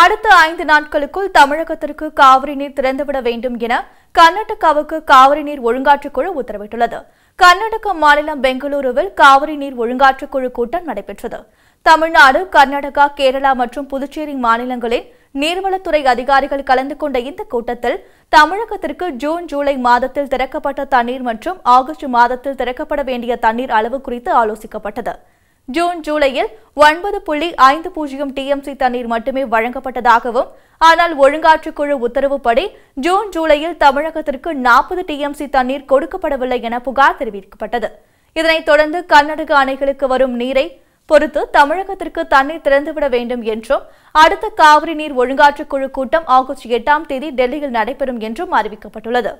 அடுத்த ஐந்து நாட்களுக்குள் தமிழகத்திற்கு காவிரி நீர் திறந்துவிட வேண்டும் என கர்நாடகாவுக்கு காவிரி நீர் ஒழுங்காற்றுக் குழு உத்தரவிட்டுள்ளது கர்நாடக மாநிலம் பெங்களூருவில் காவிரி நீர் ஒழுங்காற்றுக் குழு கூட்டம் நடைபெற்றது தமிழ்நாடு கர்நாடகா கேரளா மற்றும் புதுச்சேரி மாநிலங்களின் நீர்வளத்துறை அதிகாரிகள் கலந்து கொண்ட இந்த கூட்டத்தில் தமிழகத்திற்கு ஜூன் ஜூலை மாதத்தில் திறக்கப்பட்ட தண்ணீர் மற்றும் ஆகஸ்ட் மாதத்தில் திறக்கப்பட வேண்டிய தண்ணீர் அளவு குறித்து ஆலோசிக்கப்பட்டது ஜூன் ஜூலையில் ஒன்பது புள்ளி ஐந்து பூஜ்ஜியம் டிஎம்சி தண்ணீர் மட்டுமே வழங்கப்பட்டதாகவும் ஆனால் ஒழுங்காற்றுக்குழு உத்தரவுப்படி ஜூன் ஜூலையில் தமிழகத்திற்கு நாற்பது டிஎம்சி தண்ணீர் கொடுக்கப்படவில்லை என புகார் தெரிவிக்கப்பட்டது இதனைத் தொடர்ந்து கர்நாடக அணைகளுக்கு வரும் நீரை பொறுத்து தமிழகத்திற்கு தண்ணீர் திறந்துவிட வேண்டும் என்றும் அடுத்த காவிரி நீர் ஒழுங்காற்றுக்குழு கூட்டம் ஆகஸ்ட் எட்டாம் தேதி டெல்லியில் நடைபெறும் என்றும் அறிவிக்கப்பட்டுள்ளது